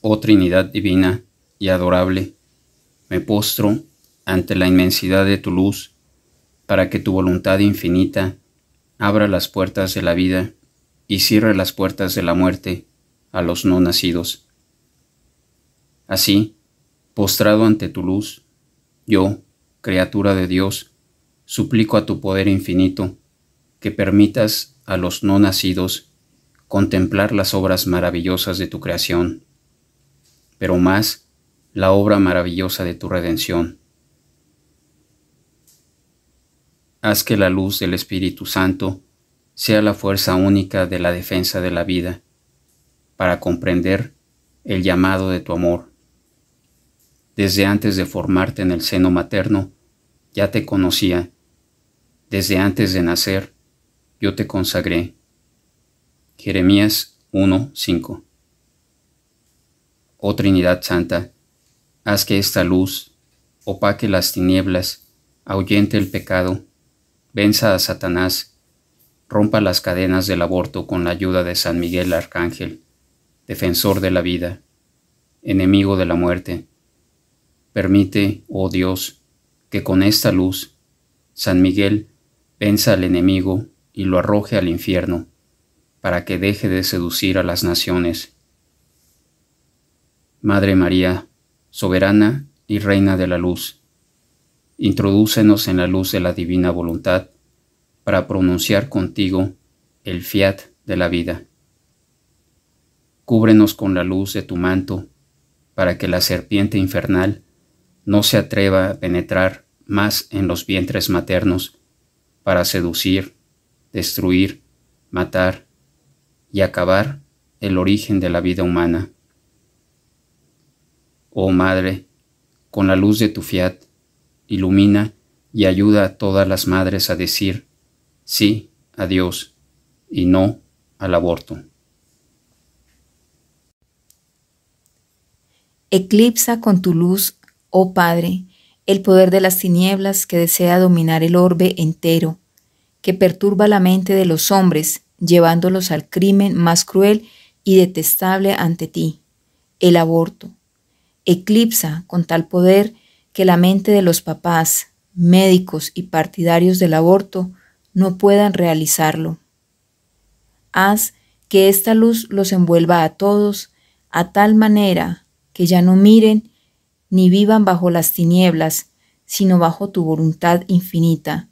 oh Trinidad divina y adorable, me postro ante la inmensidad de tu luz para que tu voluntad infinita abra las puertas de la vida y cierre las puertas de la muerte a los no nacidos. Así, postrado ante tu luz, yo, criatura de Dios, suplico a tu poder infinito que permitas a los no nacidos contemplar las obras maravillosas de tu creación pero más la obra maravillosa de tu redención. Haz que la luz del Espíritu Santo sea la fuerza única de la defensa de la vida, para comprender el llamado de tu amor. Desde antes de formarte en el seno materno, ya te conocía. Desde antes de nacer, yo te consagré. Jeremías 1.5 Oh Trinidad Santa, haz que esta luz opaque las tinieblas, ahuyente el pecado, venza a Satanás, rompa las cadenas del aborto con la ayuda de San Miguel Arcángel, defensor de la vida, enemigo de la muerte. Permite, oh Dios, que con esta luz, San Miguel venza al enemigo y lo arroje al infierno, para que deje de seducir a las naciones Madre María, soberana y reina de la luz, introdúcenos en la luz de la divina voluntad para pronunciar contigo el fiat de la vida. Cúbrenos con la luz de tu manto para que la serpiente infernal no se atreva a penetrar más en los vientres maternos para seducir, destruir, matar y acabar el origen de la vida humana Oh Madre, con la luz de tu fiat, ilumina y ayuda a todas las madres a decir sí a Dios y no al aborto. Eclipsa con tu luz, oh Padre, el poder de las tinieblas que desea dominar el orbe entero, que perturba la mente de los hombres, llevándolos al crimen más cruel y detestable ante ti, el aborto eclipsa con tal poder que la mente de los papás, médicos y partidarios del aborto no puedan realizarlo. Haz que esta luz los envuelva a todos a tal manera que ya no miren ni vivan bajo las tinieblas, sino bajo tu voluntad infinita.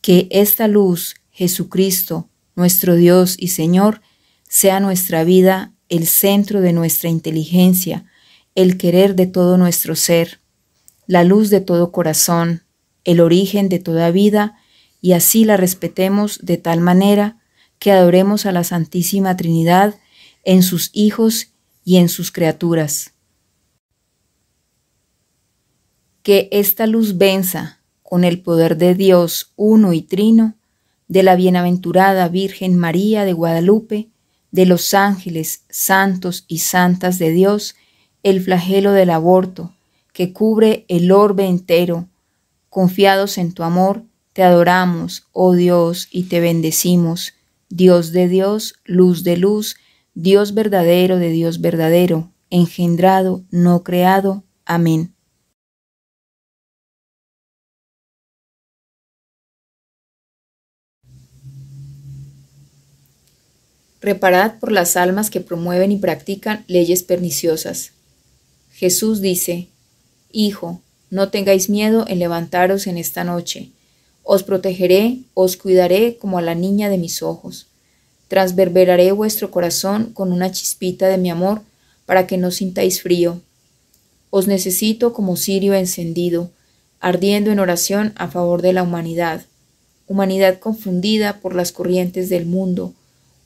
Que esta luz, Jesucristo, nuestro Dios y Señor, sea nuestra vida el centro de nuestra inteligencia, el querer de todo nuestro ser, la luz de todo corazón, el origen de toda vida, y así la respetemos de tal manera que adoremos a la Santísima Trinidad en sus hijos y en sus criaturas. Que esta luz venza con el poder de Dios uno y trino, de la bienaventurada Virgen María de Guadalupe, de los ángeles santos y santas de Dios, el flagelo del aborto, que cubre el orbe entero. Confiados en tu amor, te adoramos, oh Dios, y te bendecimos, Dios de Dios, luz de luz, Dios verdadero de Dios verdadero, engendrado, no creado. Amén. Reparad por las almas que promueven y practican leyes perniciosas. Jesús dice, Hijo, no tengáis miedo en levantaros en esta noche. Os protegeré, os cuidaré como a la niña de mis ojos. Transverberaré vuestro corazón con una chispita de mi amor para que no sintáis frío. Os necesito como sirio encendido, ardiendo en oración a favor de la humanidad. Humanidad confundida por las corrientes del mundo.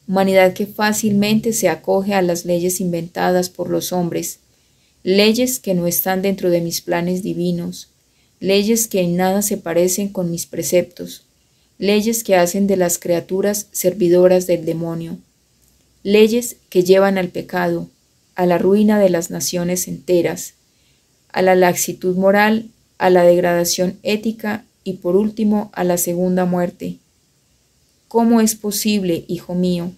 Humanidad que fácilmente se acoge a las leyes inventadas por los hombres leyes que no están dentro de mis planes divinos, leyes que en nada se parecen con mis preceptos, leyes que hacen de las criaturas servidoras del demonio, leyes que llevan al pecado, a la ruina de las naciones enteras, a la laxitud moral, a la degradación ética y por último a la segunda muerte. ¿Cómo es posible, hijo mío,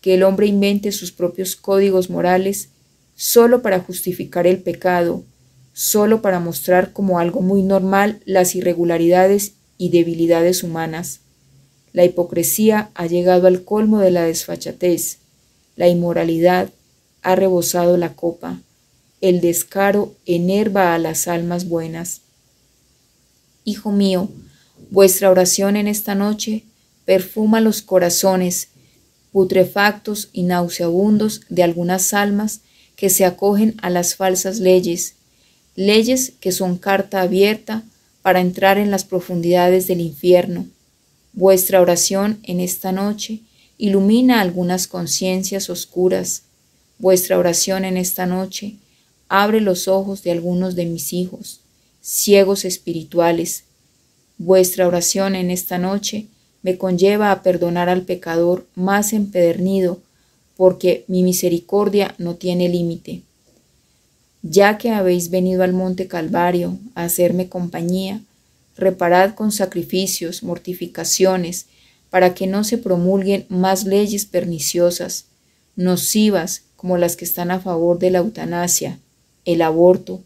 que el hombre invente sus propios códigos morales solo para justificar el pecado, solo para mostrar como algo muy normal las irregularidades y debilidades humanas. La hipocresía ha llegado al colmo de la desfachatez, la inmoralidad ha rebosado la copa, el descaro enerva a las almas buenas. Hijo mío, vuestra oración en esta noche perfuma los corazones putrefactos y nauseabundos de algunas almas que se acogen a las falsas leyes, leyes que son carta abierta para entrar en las profundidades del infierno. Vuestra oración en esta noche ilumina algunas conciencias oscuras. Vuestra oración en esta noche abre los ojos de algunos de mis hijos, ciegos espirituales. Vuestra oración en esta noche me conlleva a perdonar al pecador más empedernido porque mi misericordia no tiene límite. Ya que habéis venido al monte Calvario a hacerme compañía, reparad con sacrificios, mortificaciones, para que no se promulguen más leyes perniciosas, nocivas como las que están a favor de la eutanasia, el aborto,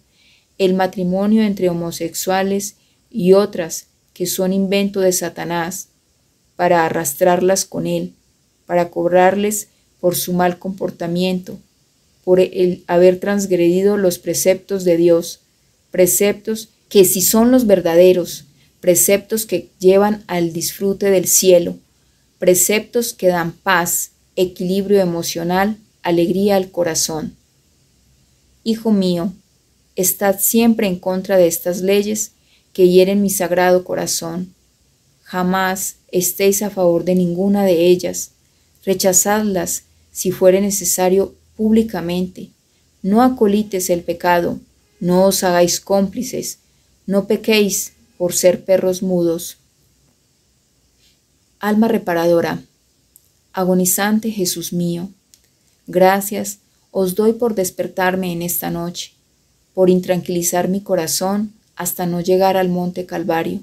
el matrimonio entre homosexuales y otras que son invento de Satanás, para arrastrarlas con él, para cobrarles por su mal comportamiento, por el haber transgredido los preceptos de Dios, preceptos que si son los verdaderos, preceptos que llevan al disfrute del cielo, preceptos que dan paz, equilibrio emocional, alegría al corazón. Hijo mío, estad siempre en contra de estas leyes que hieren mi sagrado corazón. Jamás estéis a favor de ninguna de ellas. Rechazadlas si fuere necesario, públicamente. No acolites el pecado, no os hagáis cómplices, no pequéis por ser perros mudos. Alma reparadora, agonizante Jesús mío, gracias os doy por despertarme en esta noche, por intranquilizar mi corazón hasta no llegar al monte Calvario,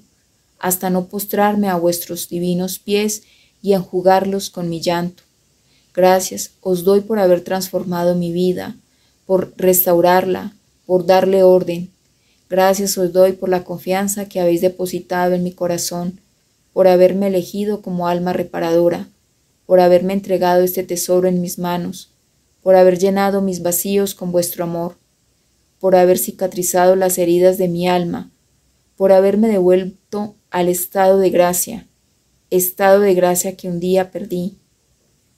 hasta no postrarme a vuestros divinos pies y enjugarlos con mi llanto Gracias os doy por haber transformado mi vida, por restaurarla, por darle orden. Gracias os doy por la confianza que habéis depositado en mi corazón, por haberme elegido como alma reparadora, por haberme entregado este tesoro en mis manos, por haber llenado mis vacíos con vuestro amor, por haber cicatrizado las heridas de mi alma, por haberme devuelto al estado de gracia, estado de gracia que un día perdí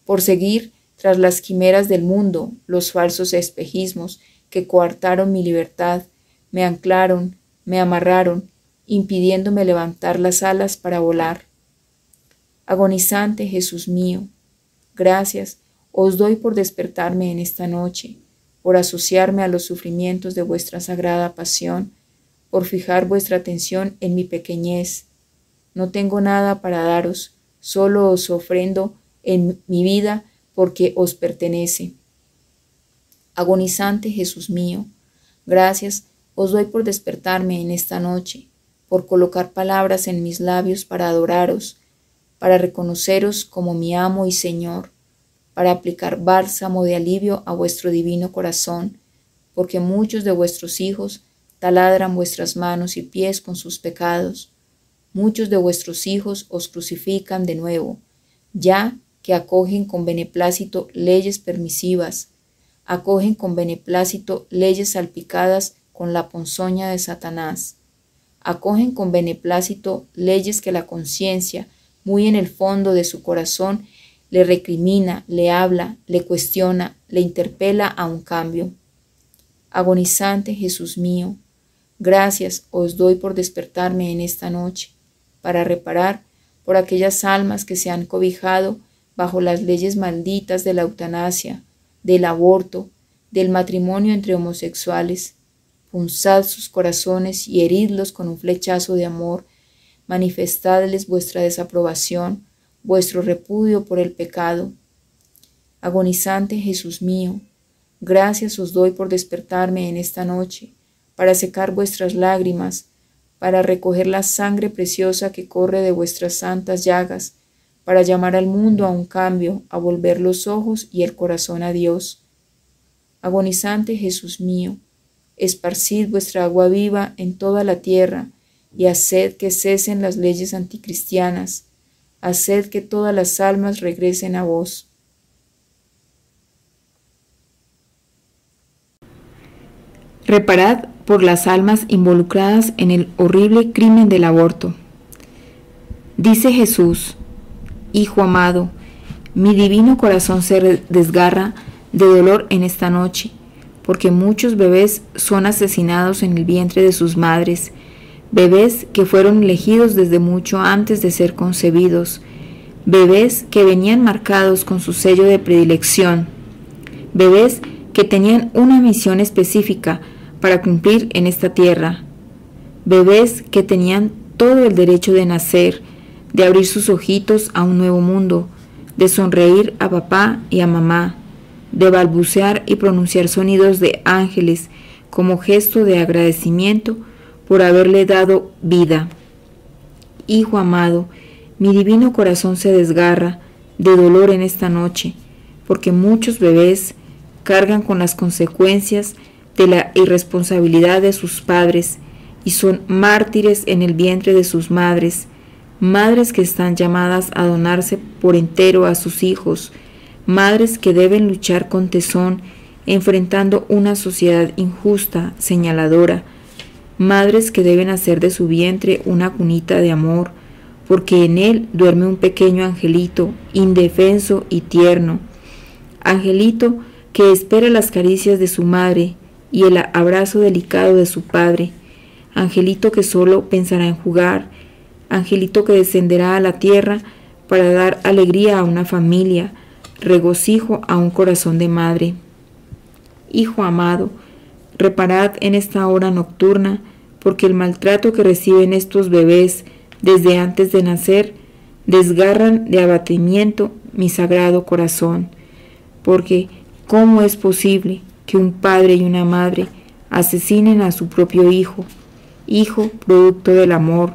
por seguir tras las quimeras del mundo, los falsos espejismos que coartaron mi libertad, me anclaron, me amarraron, impidiéndome levantar las alas para volar. Agonizante Jesús mío, gracias os doy por despertarme en esta noche, por asociarme a los sufrimientos de vuestra sagrada pasión, por fijar vuestra atención en mi pequeñez. No tengo nada para daros, solo os ofrendo en mi vida porque os pertenece. Agonizante Jesús mío, gracias os doy por despertarme en esta noche, por colocar palabras en mis labios para adoraros, para reconoceros como mi amo y Señor, para aplicar bálsamo de alivio a vuestro divino corazón, porque muchos de vuestros hijos taladran vuestras manos y pies con sus pecados. Muchos de vuestros hijos os crucifican de nuevo. Ya que acogen con beneplácito leyes permisivas, acogen con beneplácito leyes salpicadas con la ponzoña de Satanás, acogen con beneplácito leyes que la conciencia, muy en el fondo de su corazón, le recrimina, le habla, le cuestiona, le interpela a un cambio. Agonizante Jesús mío, gracias os doy por despertarme en esta noche, para reparar por aquellas almas que se han cobijado bajo las leyes malditas de la eutanasia, del aborto, del matrimonio entre homosexuales. Punzad sus corazones y heridlos con un flechazo de amor. Manifestadles vuestra desaprobación, vuestro repudio por el pecado. Agonizante Jesús mío, gracias os doy por despertarme en esta noche, para secar vuestras lágrimas, para recoger la sangre preciosa que corre de vuestras santas llagas, para llamar al mundo a un cambio, a volver los ojos y el corazón a Dios. Agonizante Jesús mío, esparcid vuestra agua viva en toda la tierra y haced que cesen las leyes anticristianas, haced que todas las almas regresen a vos. Reparad por las almas involucradas en el horrible crimen del aborto. Dice Jesús, Hijo amado, mi divino corazón se desgarra de dolor en esta noche, porque muchos bebés son asesinados en el vientre de sus madres, bebés que fueron elegidos desde mucho antes de ser concebidos, bebés que venían marcados con su sello de predilección, bebés que tenían una misión específica para cumplir en esta tierra, bebés que tenían todo el derecho de nacer, de abrir sus ojitos a un nuevo mundo, de sonreír a papá y a mamá, de balbucear y pronunciar sonidos de ángeles como gesto de agradecimiento por haberle dado vida. Hijo amado, mi divino corazón se desgarra de dolor en esta noche, porque muchos bebés cargan con las consecuencias de la irresponsabilidad de sus padres y son mártires en el vientre de sus madres, madres que están llamadas a donarse por entero a sus hijos, madres que deben luchar con tesón enfrentando una sociedad injusta, señaladora, madres que deben hacer de su vientre una cunita de amor, porque en él duerme un pequeño angelito, indefenso y tierno, angelito que espera las caricias de su madre y el abrazo delicado de su padre, angelito que solo pensará en jugar, angelito que descenderá a la tierra para dar alegría a una familia, regocijo a un corazón de madre. Hijo amado, reparad en esta hora nocturna, porque el maltrato que reciben estos bebés desde antes de nacer desgarran de abatimiento mi sagrado corazón, porque ¿cómo es posible que un padre y una madre asesinen a su propio hijo, hijo producto del amor,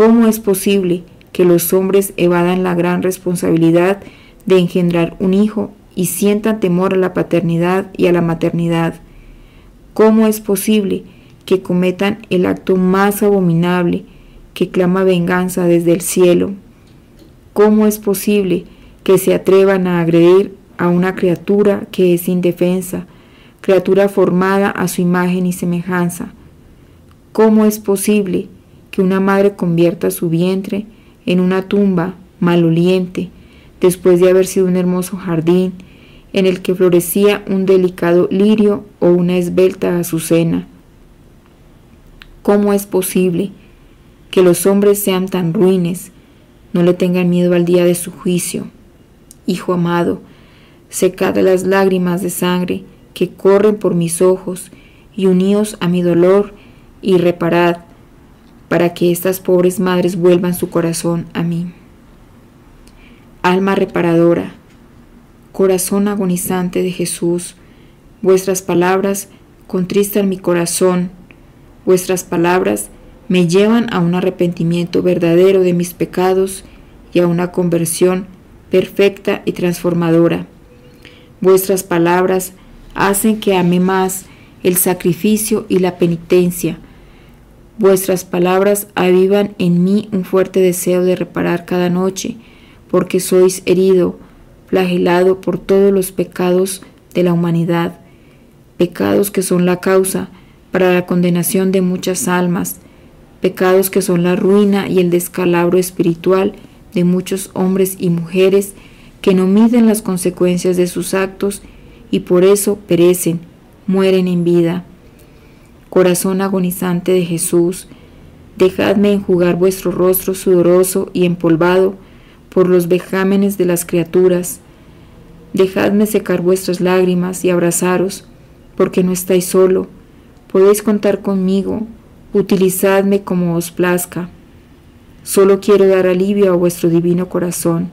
¿Cómo es posible que los hombres evadan la gran responsabilidad de engendrar un hijo y sientan temor a la paternidad y a la maternidad? ¿Cómo es posible que cometan el acto más abominable que clama venganza desde el cielo? ¿Cómo es posible que se atrevan a agredir a una criatura que es indefensa, criatura formada a su imagen y semejanza? ¿Cómo es posible que una madre convierta su vientre en una tumba maloliente después de haber sido un hermoso jardín en el que florecía un delicado lirio o una esbelta azucena. ¿Cómo es posible que los hombres sean tan ruines? No le tengan miedo al día de su juicio. Hijo amado, secad las lágrimas de sangre que corren por mis ojos y uníos a mi dolor y reparad para que estas pobres madres vuelvan su corazón a mí. Alma reparadora, corazón agonizante de Jesús, vuestras palabras contristan mi corazón, vuestras palabras me llevan a un arrepentimiento verdadero de mis pecados y a una conversión perfecta y transformadora. Vuestras palabras hacen que ame más el sacrificio y la penitencia, Vuestras palabras avivan en mí un fuerte deseo de reparar cada noche, porque sois herido, flagelado por todos los pecados de la humanidad, pecados que son la causa para la condenación de muchas almas, pecados que son la ruina y el descalabro espiritual de muchos hombres y mujeres que no miden las consecuencias de sus actos y por eso perecen, mueren en vida. Corazón agonizante de Jesús, dejadme enjugar vuestro rostro sudoroso y empolvado por los vejámenes de las criaturas. Dejadme secar vuestras lágrimas y abrazaros, porque no estáis solo. Podéis contar conmigo, utilizadme como os plazca. Solo quiero dar alivio a vuestro divino corazón,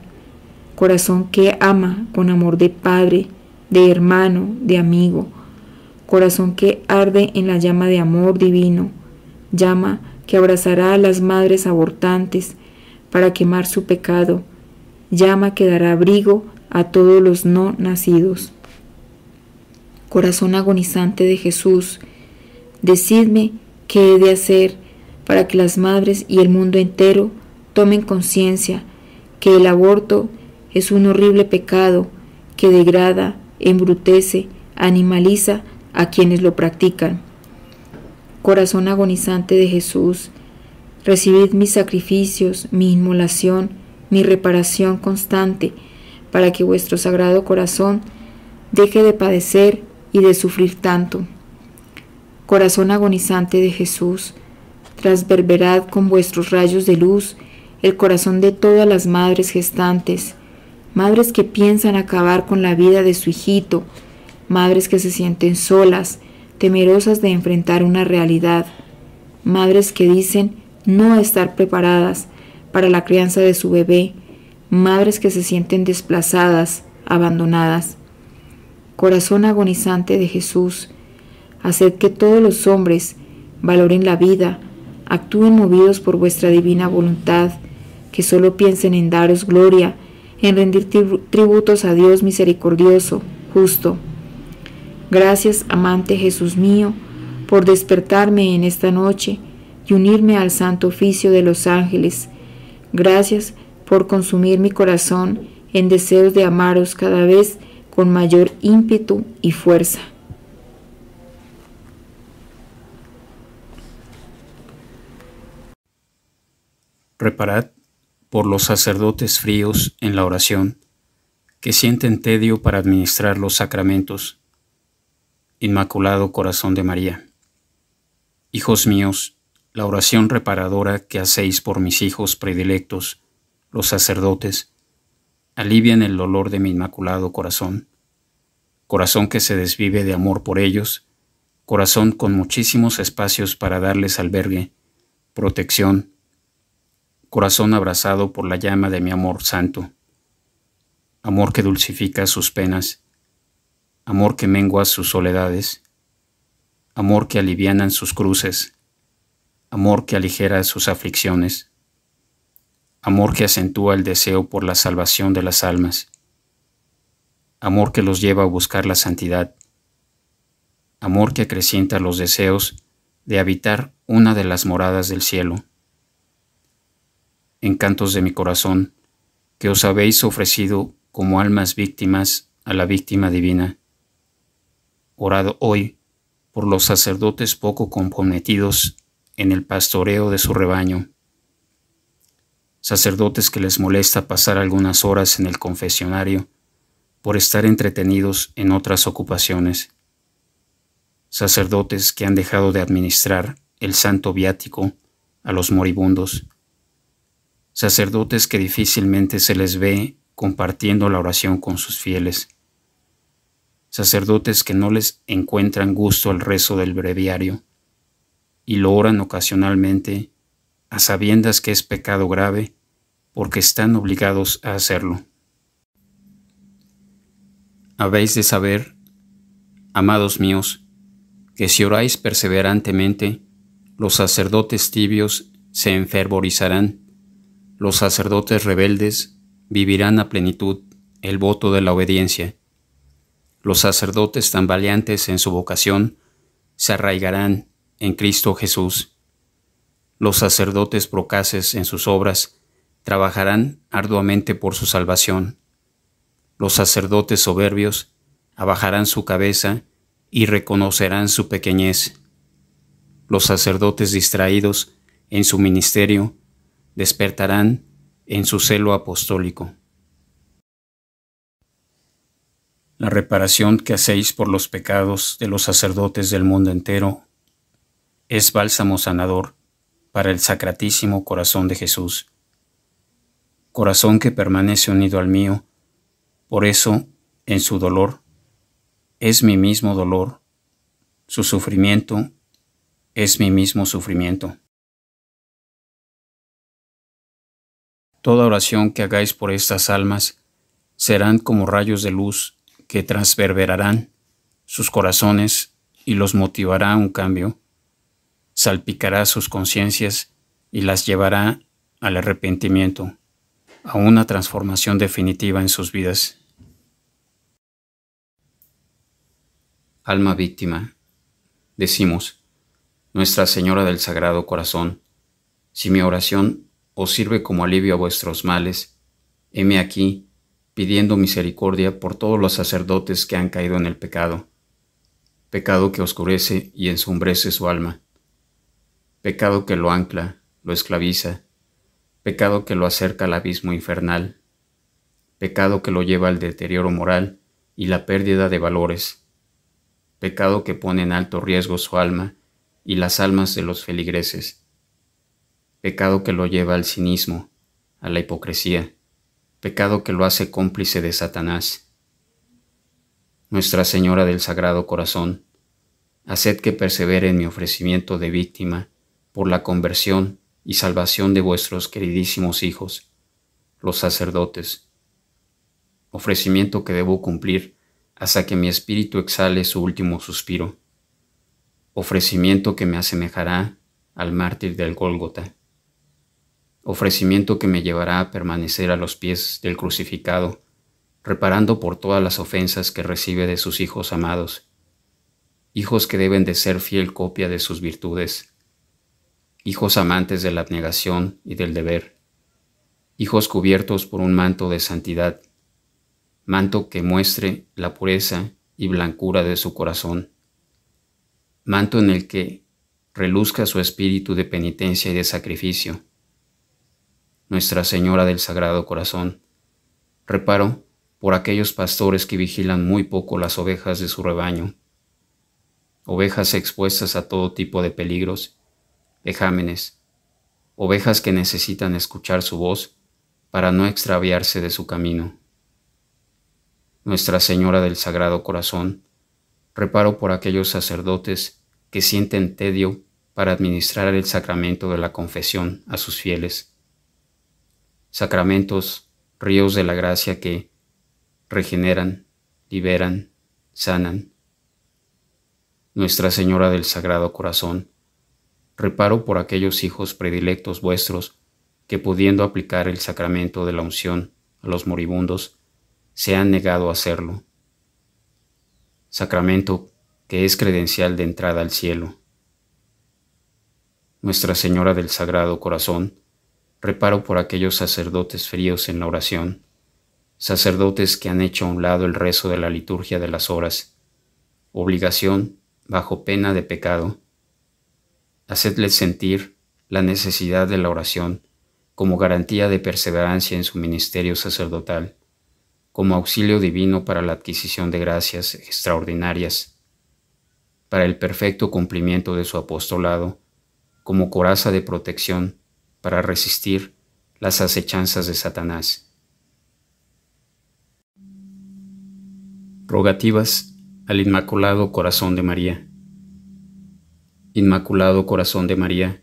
corazón que ama con amor de padre, de hermano, de amigo, corazón que arde en la llama de amor divino, llama que abrazará a las madres abortantes para quemar su pecado, llama que dará abrigo a todos los no nacidos. Corazón agonizante de Jesús, decidme qué he de hacer para que las madres y el mundo entero tomen conciencia que el aborto es un horrible pecado que degrada, embrutece, animaliza a quienes lo practican. Corazón agonizante de Jesús, recibid mis sacrificios, mi inmolación, mi reparación constante, para que vuestro sagrado corazón deje de padecer y de sufrir tanto. Corazón agonizante de Jesús, trasverberad con vuestros rayos de luz el corazón de todas las madres gestantes, madres que piensan acabar con la vida de su hijito, madres que se sienten solas, temerosas de enfrentar una realidad, madres que dicen no estar preparadas para la crianza de su bebé, madres que se sienten desplazadas, abandonadas. Corazón agonizante de Jesús, haced que todos los hombres valoren la vida, actúen movidos por vuestra divina voluntad, que solo piensen en daros gloria, en rendir tributos a Dios misericordioso, justo. Gracias, amante Jesús mío, por despertarme en esta noche y unirme al santo oficio de los ángeles. Gracias por consumir mi corazón en deseos de amaros cada vez con mayor ímpetu y fuerza. Reparad por los sacerdotes fríos en la oración, que sienten tedio para administrar los sacramentos Inmaculado Corazón de María. Hijos míos, la oración reparadora que hacéis por mis hijos predilectos, los sacerdotes, alivian el dolor de mi Inmaculado Corazón, corazón que se desvive de amor por ellos, corazón con muchísimos espacios para darles albergue, protección, corazón abrazado por la llama de mi amor santo, amor que dulcifica sus penas, amor que mengua sus soledades, amor que alivianan sus cruces, amor que aligera sus aflicciones, amor que acentúa el deseo por la salvación de las almas, amor que los lleva a buscar la santidad, amor que acrecienta los deseos de habitar una de las moradas del cielo. Encantos de mi corazón, que os habéis ofrecido como almas víctimas a la víctima divina, orado hoy por los sacerdotes poco comprometidos en el pastoreo de su rebaño, sacerdotes que les molesta pasar algunas horas en el confesionario por estar entretenidos en otras ocupaciones, sacerdotes que han dejado de administrar el santo viático a los moribundos, sacerdotes que difícilmente se les ve compartiendo la oración con sus fieles, sacerdotes que no les encuentran gusto al rezo del breviario y lo oran ocasionalmente a sabiendas que es pecado grave porque están obligados a hacerlo. Habéis de saber, amados míos, que si oráis perseverantemente, los sacerdotes tibios se enfervorizarán, los sacerdotes rebeldes vivirán a plenitud el voto de la obediencia los sacerdotes tan valientes en su vocación se arraigarán en Cristo Jesús. Los sacerdotes procaces en sus obras trabajarán arduamente por su salvación. Los sacerdotes soberbios abajarán su cabeza y reconocerán su pequeñez. Los sacerdotes distraídos en su ministerio despertarán en su celo apostólico. la reparación que hacéis por los pecados de los sacerdotes del mundo entero es bálsamo sanador para el sacratísimo corazón de Jesús, corazón que permanece unido al mío, por eso, en su dolor, es mi mismo dolor, su sufrimiento es mi mismo sufrimiento. Toda oración que hagáis por estas almas serán como rayos de luz que transverberarán sus corazones y los motivará a un cambio, salpicará sus conciencias y las llevará al arrepentimiento, a una transformación definitiva en sus vidas. Alma víctima, decimos, Nuestra Señora del Sagrado Corazón, si mi oración os sirve como alivio a vuestros males, heme aquí pidiendo misericordia por todos los sacerdotes que han caído en el pecado, pecado que oscurece y ensombrece su alma, pecado que lo ancla, lo esclaviza, pecado que lo acerca al abismo infernal, pecado que lo lleva al deterioro moral y la pérdida de valores, pecado que pone en alto riesgo su alma y las almas de los feligreses, pecado que lo lleva al cinismo, a la hipocresía, pecado que lo hace cómplice de Satanás. Nuestra Señora del Sagrado Corazón, haced que persevere en mi ofrecimiento de víctima por la conversión y salvación de vuestros queridísimos hijos, los sacerdotes. Ofrecimiento que debo cumplir hasta que mi espíritu exhale su último suspiro. Ofrecimiento que me asemejará al mártir del Gólgota ofrecimiento que me llevará a permanecer a los pies del crucificado, reparando por todas las ofensas que recibe de sus hijos amados, hijos que deben de ser fiel copia de sus virtudes, hijos amantes de la abnegación y del deber, hijos cubiertos por un manto de santidad, manto que muestre la pureza y blancura de su corazón, manto en el que reluzca su espíritu de penitencia y de sacrificio, nuestra Señora del Sagrado Corazón. Reparo por aquellos pastores que vigilan muy poco las ovejas de su rebaño. Ovejas expuestas a todo tipo de peligros, vejámenes, ovejas que necesitan escuchar su voz para no extraviarse de su camino. Nuestra Señora del Sagrado Corazón, reparo por aquellos sacerdotes que sienten tedio para administrar el sacramento de la confesión a sus fieles sacramentos, ríos de la gracia que regeneran, liberan, sanan. Nuestra Señora del Sagrado Corazón, reparo por aquellos hijos predilectos vuestros que pudiendo aplicar el sacramento de la unción a los moribundos, se han negado a hacerlo. Sacramento que es credencial de entrada al cielo. Nuestra Señora del Sagrado Corazón, Reparo por aquellos sacerdotes fríos en la oración, sacerdotes que han hecho a un lado el rezo de la liturgia de las horas, obligación bajo pena de pecado. Hacedles sentir la necesidad de la oración como garantía de perseverancia en su ministerio sacerdotal, como auxilio divino para la adquisición de gracias extraordinarias, para el perfecto cumplimiento de su apostolado, como coraza de protección para resistir las acechanzas de Satanás. Rogativas al Inmaculado Corazón de María. Inmaculado Corazón de María,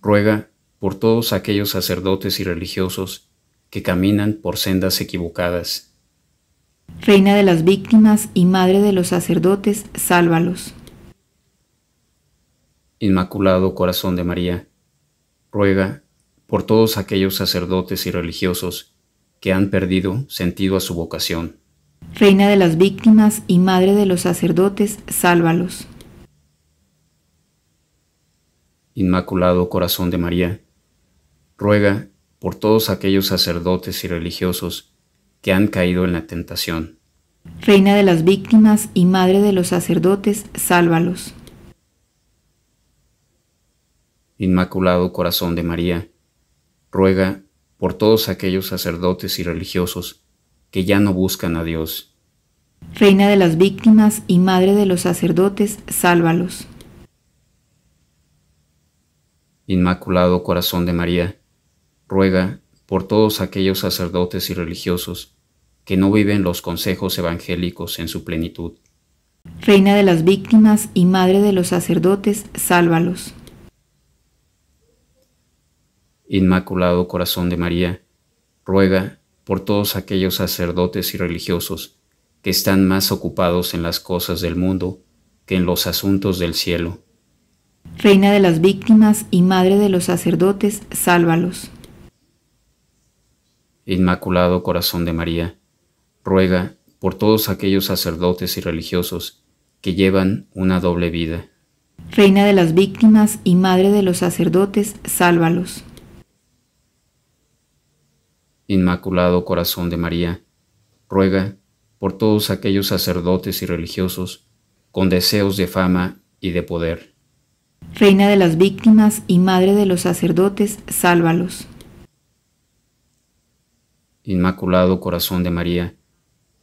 ruega por todos aquellos sacerdotes y religiosos que caminan por sendas equivocadas. Reina de las víctimas y Madre de los sacerdotes, sálvalos. Inmaculado Corazón de María, ruega por todos aquellos sacerdotes y religiosos que han perdido sentido a su vocación. Reina de las víctimas y Madre de los sacerdotes, sálvalos. Inmaculado Corazón de María, ruega por todos aquellos sacerdotes y religiosos que han caído en la tentación. Reina de las víctimas y Madre de los sacerdotes, sálvalos. Inmaculado Corazón de María, ruega por todos aquellos sacerdotes y religiosos que ya no buscan a Dios. Reina de las víctimas y Madre de los sacerdotes, sálvalos. Inmaculado Corazón de María, ruega por todos aquellos sacerdotes y religiosos que no viven los consejos evangélicos en su plenitud. Reina de las víctimas y Madre de los sacerdotes, sálvalos. Inmaculado Corazón de María, ruega por todos aquellos sacerdotes y religiosos que están más ocupados en las cosas del mundo que en los asuntos del cielo. Reina de las víctimas y Madre de los sacerdotes, sálvalos. Inmaculado Corazón de María, ruega por todos aquellos sacerdotes y religiosos que llevan una doble vida. Reina de las víctimas y Madre de los sacerdotes, sálvalos. Inmaculado Corazón de María, ruega por todos aquellos sacerdotes y religiosos con deseos de fama y de poder. Reina de las víctimas y Madre de los sacerdotes, sálvalos. Inmaculado Corazón de María,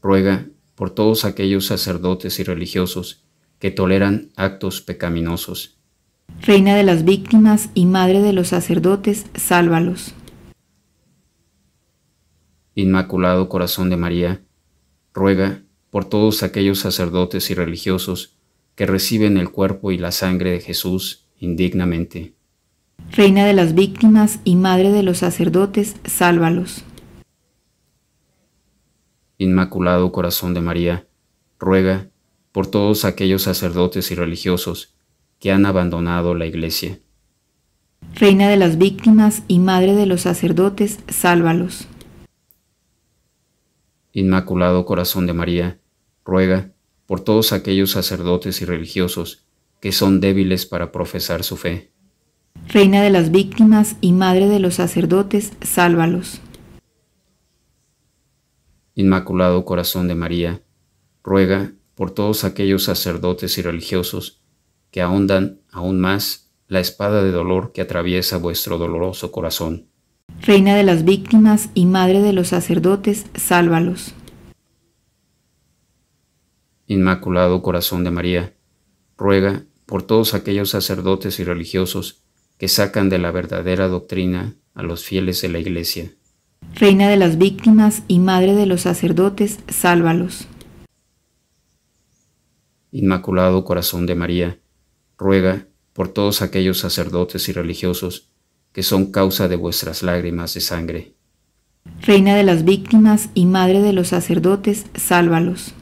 ruega por todos aquellos sacerdotes y religiosos que toleran actos pecaminosos. Reina de las víctimas y Madre de los sacerdotes, sálvalos. Inmaculado Corazón de María, ruega por todos aquellos sacerdotes y religiosos que reciben el cuerpo y la sangre de Jesús indignamente. Reina de las víctimas y Madre de los sacerdotes, sálvalos. Inmaculado Corazón de María, ruega por todos aquellos sacerdotes y religiosos que han abandonado la Iglesia. Reina de las víctimas y Madre de los sacerdotes, sálvalos. Inmaculado Corazón de María, ruega por todos aquellos sacerdotes y religiosos que son débiles para profesar su fe. Reina de las víctimas y Madre de los sacerdotes, sálvalos. Inmaculado Corazón de María, ruega por todos aquellos sacerdotes y religiosos que ahondan aún más la espada de dolor que atraviesa vuestro doloroso corazón. Reina de las víctimas y Madre de los sacerdotes, sálvalos. Inmaculado Corazón de María, ruega por todos aquellos sacerdotes y religiosos que sacan de la verdadera doctrina a los fieles de la Iglesia. Reina de las víctimas y Madre de los sacerdotes, sálvalos. Inmaculado Corazón de María, ruega por todos aquellos sacerdotes y religiosos que son causa de vuestras lágrimas de sangre. Reina de las víctimas y Madre de los sacerdotes, sálvalos.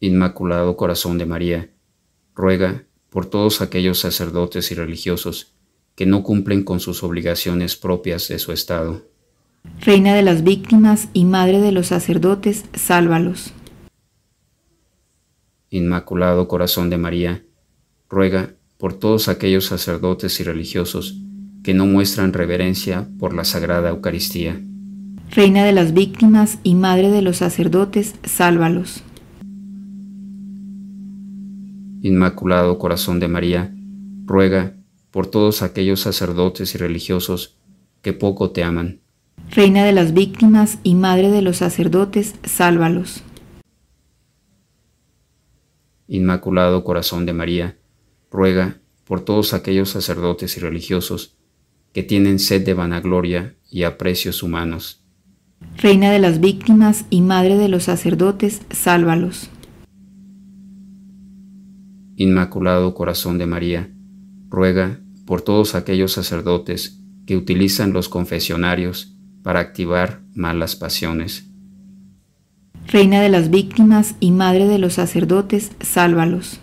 Inmaculado Corazón de María, ruega por todos aquellos sacerdotes y religiosos que no cumplen con sus obligaciones propias de su estado. Reina de las víctimas y Madre de los sacerdotes, sálvalos. Inmaculado Corazón de María, ruega por todos aquellos sacerdotes y religiosos que no muestran reverencia por la Sagrada Eucaristía. Reina de las víctimas y Madre de los sacerdotes, sálvalos. Inmaculado Corazón de María, ruega por todos aquellos sacerdotes y religiosos que poco te aman. Reina de las víctimas y Madre de los sacerdotes, sálvalos. Inmaculado Corazón de María, ruega por todos aquellos sacerdotes y religiosos que tienen sed de vanagloria y aprecios humanos. Reina de las víctimas y Madre de los sacerdotes, sálvalos. Inmaculado Corazón de María, ruega por todos aquellos sacerdotes que utilizan los confesionarios para activar malas pasiones. Reina de las víctimas y Madre de los sacerdotes, sálvalos.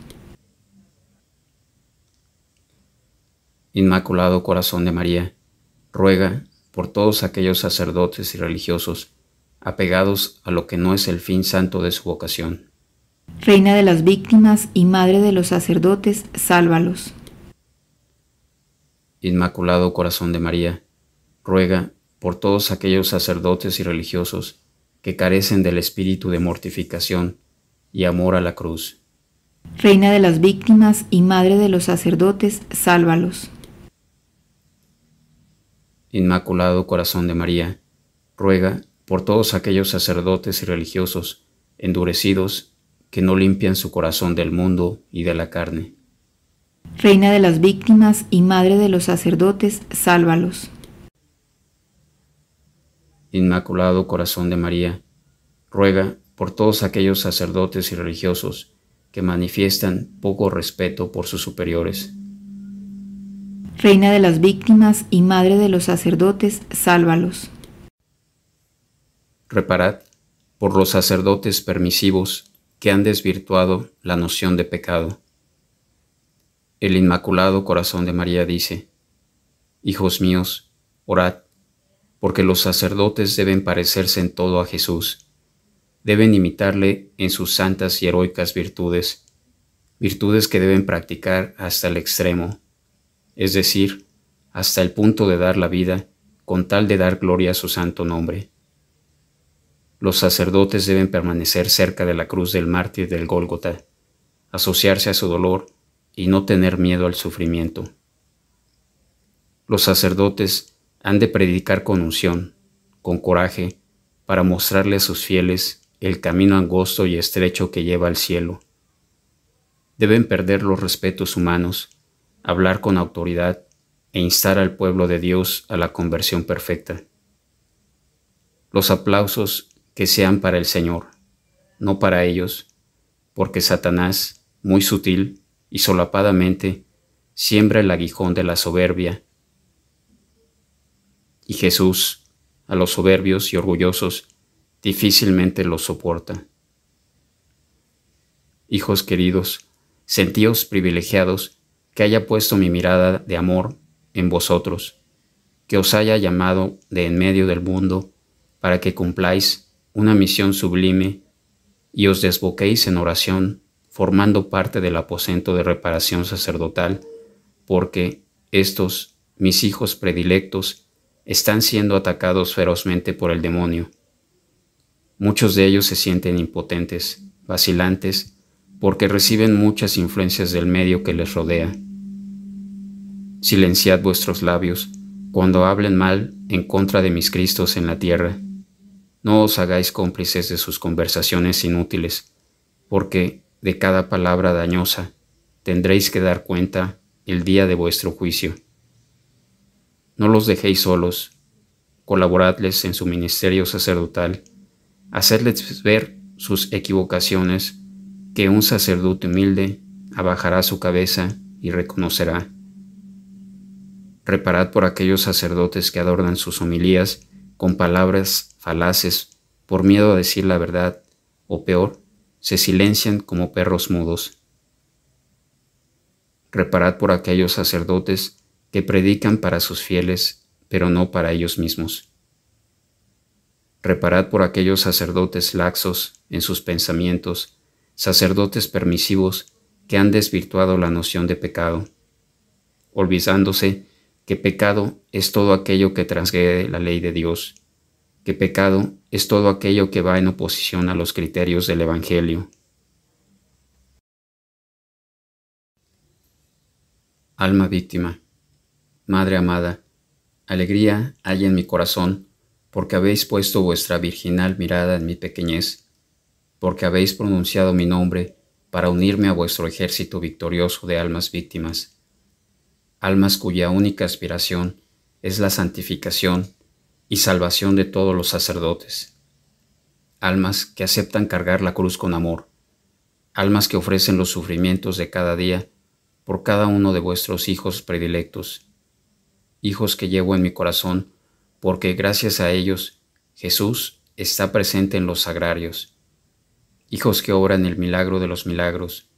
Inmaculado Corazón de María, ruega por todos aquellos sacerdotes y religiosos apegados a lo que no es el fin santo de su vocación. Reina de las víctimas y Madre de los sacerdotes, sálvalos. Inmaculado Corazón de María, ruega por todos aquellos sacerdotes y religiosos que carecen del espíritu de mortificación y amor a la cruz. Reina de las víctimas y Madre de los sacerdotes, sálvalos. Inmaculado Corazón de María, ruega por todos aquellos sacerdotes y religiosos endurecidos que no limpian su corazón del mundo y de la carne. Reina de las víctimas y Madre de los sacerdotes, sálvalos. Inmaculado Corazón de María, ruega por todos aquellos sacerdotes y religiosos que manifiestan poco respeto por sus superiores. Reina de las víctimas y Madre de los sacerdotes, sálvalos. Reparad por los sacerdotes permisivos que han desvirtuado la noción de pecado. El Inmaculado Corazón de María dice, Hijos míos, orad, porque los sacerdotes deben parecerse en todo a Jesús, deben imitarle en sus santas y heroicas virtudes, virtudes que deben practicar hasta el extremo es decir, hasta el punto de dar la vida, con tal de dar gloria a su santo nombre. Los sacerdotes deben permanecer cerca de la cruz del mártir del Gólgota, asociarse a su dolor y no tener miedo al sufrimiento. Los sacerdotes han de predicar con unción, con coraje, para mostrarle a sus fieles el camino angosto y estrecho que lleva al cielo. Deben perder los respetos humanos hablar con autoridad e instar al pueblo de Dios a la conversión perfecta. Los aplausos que sean para el Señor, no para ellos, porque Satanás, muy sutil y solapadamente, siembra el aguijón de la soberbia. Y Jesús, a los soberbios y orgullosos, difícilmente los soporta. Hijos queridos, sentíos privilegiados que haya puesto mi mirada de amor en vosotros, que os haya llamado de en medio del mundo para que cumpláis una misión sublime y os desboquéis en oración, formando parte del aposento de reparación sacerdotal, porque estos, mis hijos predilectos, están siendo atacados ferozmente por el demonio. Muchos de ellos se sienten impotentes, vacilantes, porque reciben muchas influencias del medio que les rodea Silenciad vuestros labios cuando hablen mal en contra de mis Cristos en la tierra. No os hagáis cómplices de sus conversaciones inútiles, porque de cada palabra dañosa tendréis que dar cuenta el día de vuestro juicio. No los dejéis solos, colaboradles en su ministerio sacerdotal, hacedles ver sus equivocaciones, que un sacerdote humilde abajará su cabeza y reconocerá reparad por aquellos sacerdotes que adornan sus homilías con palabras falaces por miedo a decir la verdad, o peor, se silencian como perros mudos. Reparad por aquellos sacerdotes que predican para sus fieles, pero no para ellos mismos. Reparad por aquellos sacerdotes laxos en sus pensamientos, sacerdotes permisivos que han desvirtuado la noción de pecado, olvidándose que pecado es todo aquello que transgrede la ley de Dios, que pecado es todo aquello que va en oposición a los criterios del Evangelio. Alma víctima, Madre amada, alegría hay en mi corazón, porque habéis puesto vuestra virginal mirada en mi pequeñez, porque habéis pronunciado mi nombre para unirme a vuestro ejército victorioso de almas víctimas almas cuya única aspiración es la santificación y salvación de todos los sacerdotes, almas que aceptan cargar la cruz con amor, almas que ofrecen los sufrimientos de cada día por cada uno de vuestros hijos predilectos, hijos que llevo en mi corazón, porque gracias a ellos Jesús está presente en los sagrarios, hijos que obran el milagro de los milagros,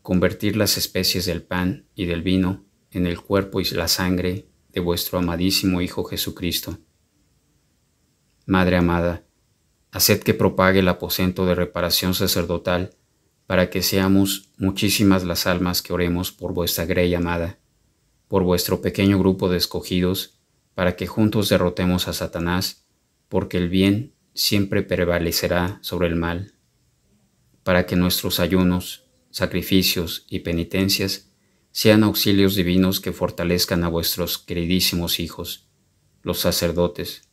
convertir las especies del pan y del vino en el cuerpo y la sangre de vuestro amadísimo Hijo Jesucristo. Madre amada, haced que propague el aposento de reparación sacerdotal para que seamos muchísimas las almas que oremos por vuestra grey amada, por vuestro pequeño grupo de escogidos, para que juntos derrotemos a Satanás, porque el bien siempre prevalecerá sobre el mal, para que nuestros ayunos, sacrificios y penitencias sean auxilios divinos que fortalezcan a vuestros queridísimos hijos, los sacerdotes,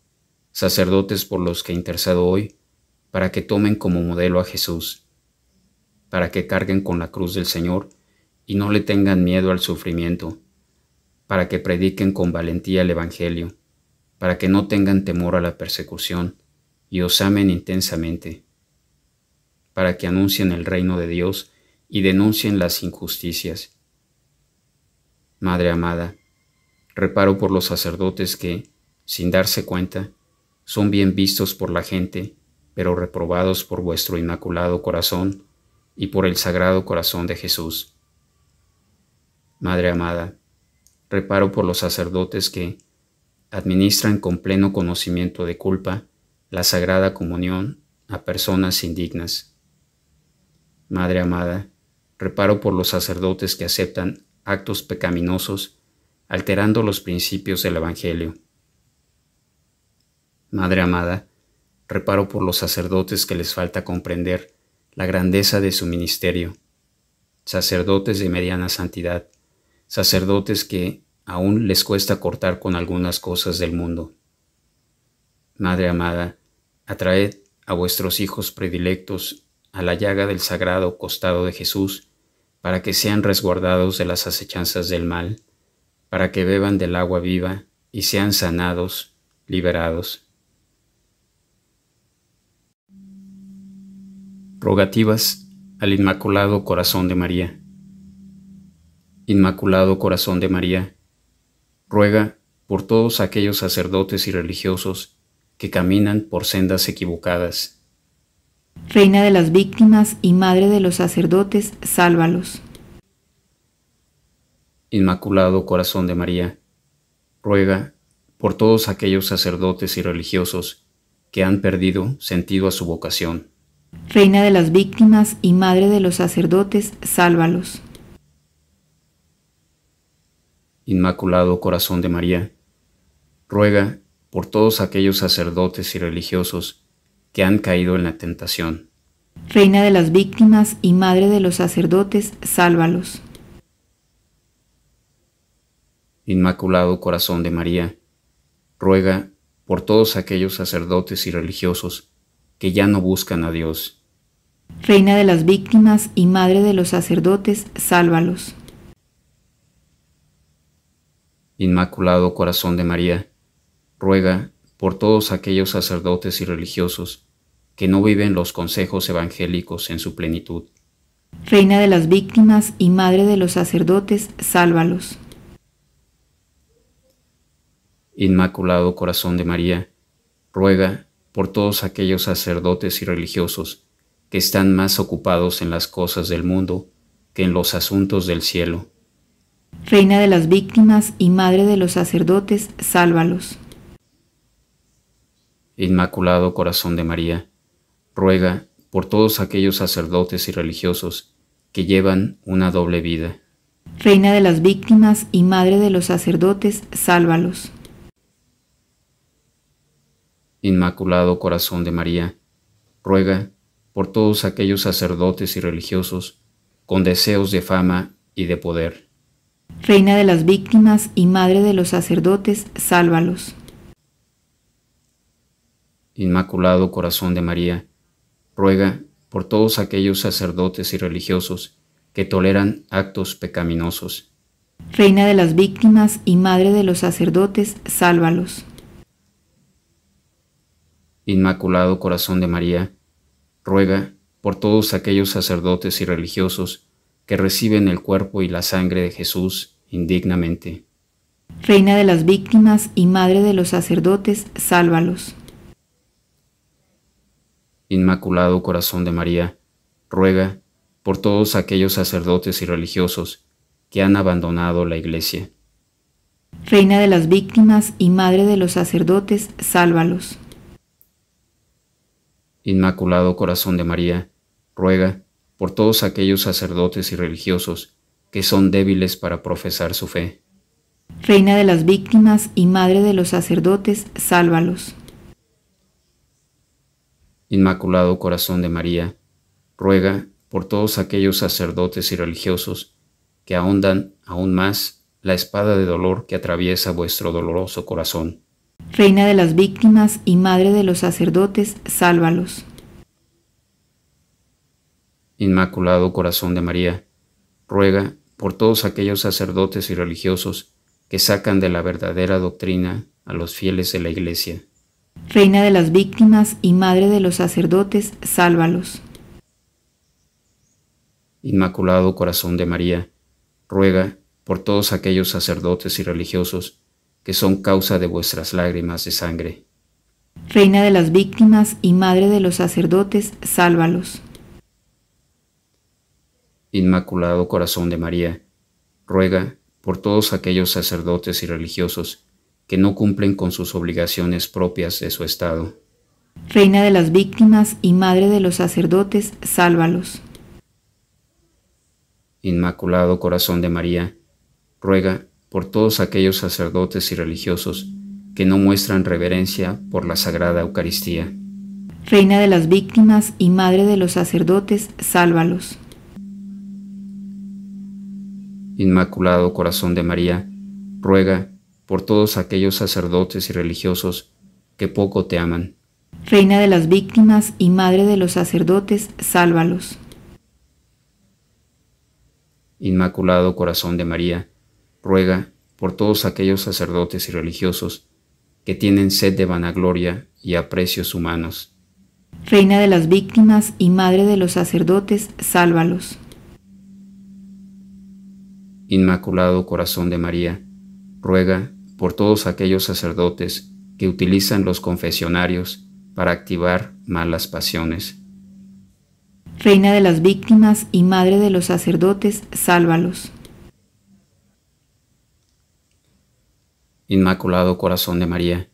sacerdotes por los que he interesado hoy, para que tomen como modelo a Jesús, para que carguen con la cruz del Señor y no le tengan miedo al sufrimiento, para que prediquen con valentía el Evangelio, para que no tengan temor a la persecución y os amen intensamente, para que anuncien el reino de Dios y denuncien las injusticias Madre amada, reparo por los sacerdotes que, sin darse cuenta, son bien vistos por la gente, pero reprobados por vuestro inmaculado corazón y por el sagrado corazón de Jesús. Madre amada, reparo por los sacerdotes que administran con pleno conocimiento de culpa la sagrada comunión a personas indignas. Madre amada, reparo por los sacerdotes que aceptan actos pecaminosos, alterando los principios del Evangelio. Madre amada, reparo por los sacerdotes que les falta comprender la grandeza de su ministerio, sacerdotes de mediana santidad, sacerdotes que aún les cuesta cortar con algunas cosas del mundo. Madre amada, atraed a vuestros hijos predilectos a la llaga del sagrado costado de Jesús, para que sean resguardados de las acechanzas del mal, para que beban del agua viva y sean sanados, liberados. Rogativas al Inmaculado Corazón de María. Inmaculado Corazón de María, ruega por todos aquellos sacerdotes y religiosos que caminan por sendas equivocadas Reina de las víctimas y Madre de los sacerdotes, sálvalos. Inmaculado Corazón de María, ruega por todos aquellos sacerdotes y religiosos que han perdido sentido a su vocación. Reina de las víctimas y Madre de los sacerdotes, sálvalos. Inmaculado Corazón de María, ruega por todos aquellos sacerdotes y religiosos que han caído en la tentación. Reina de las víctimas y Madre de los sacerdotes, sálvalos. Inmaculado Corazón de María, ruega por todos aquellos sacerdotes y religiosos que ya no buscan a Dios. Reina de las víctimas y Madre de los sacerdotes, sálvalos. Inmaculado Corazón de María, ruega por todos aquellos sacerdotes y religiosos que no viven los consejos evangélicos en su plenitud. Reina de las víctimas y Madre de los sacerdotes, sálvalos. Inmaculado Corazón de María, ruega por todos aquellos sacerdotes y religiosos que están más ocupados en las cosas del mundo que en los asuntos del cielo. Reina de las víctimas y Madre de los sacerdotes, sálvalos. Inmaculado Corazón de María, ruega por todos aquellos sacerdotes y religiosos que llevan una doble vida. Reina de las víctimas y Madre de los sacerdotes, sálvalos. Inmaculado Corazón de María, ruega por todos aquellos sacerdotes y religiosos con deseos de fama y de poder. Reina de las víctimas y Madre de los sacerdotes, sálvalos. Inmaculado Corazón de María, ruega por todos aquellos sacerdotes y religiosos que toleran actos pecaminosos. Reina de las víctimas y Madre de los sacerdotes, sálvalos. Inmaculado Corazón de María, ruega por todos aquellos sacerdotes y religiosos que reciben el cuerpo y la sangre de Jesús indignamente. Reina de las víctimas y Madre de los sacerdotes, sálvalos. Inmaculado Corazón de María, ruega por todos aquellos sacerdotes y religiosos que han abandonado la Iglesia. Reina de las víctimas y Madre de los sacerdotes, sálvalos. Inmaculado Corazón de María, ruega por todos aquellos sacerdotes y religiosos que son débiles para profesar su fe. Reina de las víctimas y Madre de los sacerdotes, sálvalos. Inmaculado Corazón de María, ruega por todos aquellos sacerdotes y religiosos que ahondan aún más la espada de dolor que atraviesa vuestro doloroso corazón. Reina de las víctimas y Madre de los sacerdotes, sálvalos. Inmaculado Corazón de María, ruega por todos aquellos sacerdotes y religiosos que sacan de la verdadera doctrina a los fieles de la Iglesia. Reina de las víctimas y Madre de los sacerdotes, sálvalos. Inmaculado Corazón de María, ruega por todos aquellos sacerdotes y religiosos que son causa de vuestras lágrimas de sangre. Reina de las víctimas y Madre de los sacerdotes, sálvalos. Inmaculado Corazón de María, ruega por todos aquellos sacerdotes y religiosos que no cumplen con sus obligaciones propias de su Estado. Reina de las víctimas y Madre de los sacerdotes, sálvalos. Inmaculado Corazón de María, ruega por todos aquellos sacerdotes y religiosos que no muestran reverencia por la Sagrada Eucaristía. Reina de las víctimas y Madre de los sacerdotes, sálvalos. Inmaculado Corazón de María, ruega por todos aquellos sacerdotes y religiosos que poco te aman. Reina de las víctimas y Madre de los sacerdotes, sálvalos. Inmaculado Corazón de María, ruega por todos aquellos sacerdotes y religiosos que tienen sed de vanagloria y aprecios humanos. Reina de las víctimas y Madre de los sacerdotes, sálvalos. Inmaculado Corazón de María, ruega por todos aquellos sacerdotes que utilizan los confesionarios para activar malas pasiones. Reina de las víctimas y madre de los sacerdotes, sálvalos. Inmaculado Corazón de María,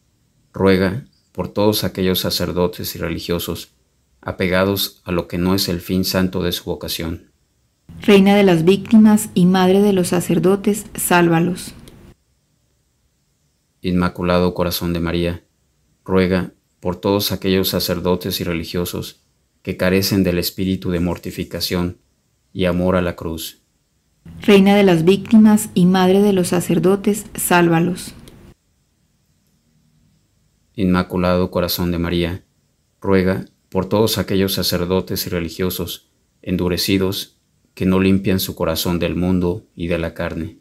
ruega por todos aquellos sacerdotes y religiosos apegados a lo que no es el fin santo de su vocación. Reina de las víctimas y madre de los sacerdotes, sálvalos. Inmaculado Corazón de María, ruega por todos aquellos sacerdotes y religiosos que carecen del espíritu de mortificación y amor a la cruz. Reina de las víctimas y Madre de los sacerdotes, sálvalos. Inmaculado Corazón de María, ruega por todos aquellos sacerdotes y religiosos endurecidos que no limpian su corazón del mundo y de la carne.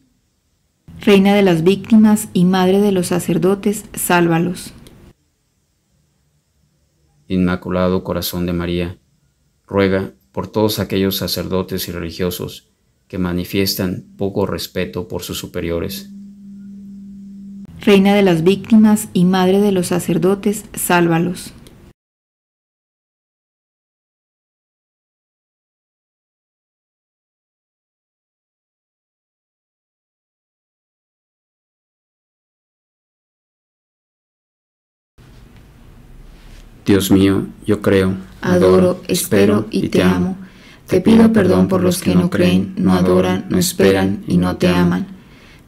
Reina de las víctimas y Madre de los sacerdotes, sálvalos. Inmaculado Corazón de María, ruega por todos aquellos sacerdotes y religiosos que manifiestan poco respeto por sus superiores. Reina de las víctimas y Madre de los sacerdotes, sálvalos. Dios mío, yo creo, adoro, espero y te amo. Te pido perdón por los que no creen, no adoran, no esperan y no te aman.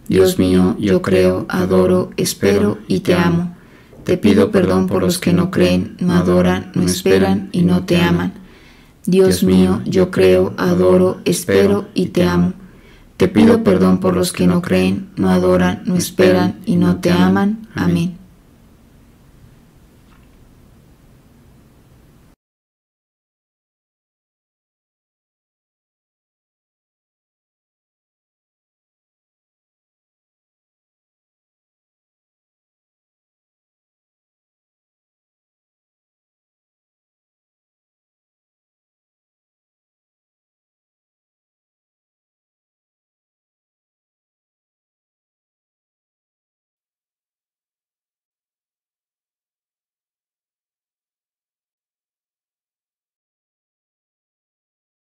Dios mío, yo creo, adoro, espero y te amo. Te pido perdón por los que no creen, no adoran, no esperan y no te aman. Dios mío, yo creo, adoro, espero y te amo. Te pido perdón por los que no creen, no adoran, no esperan y no te aman. Amén.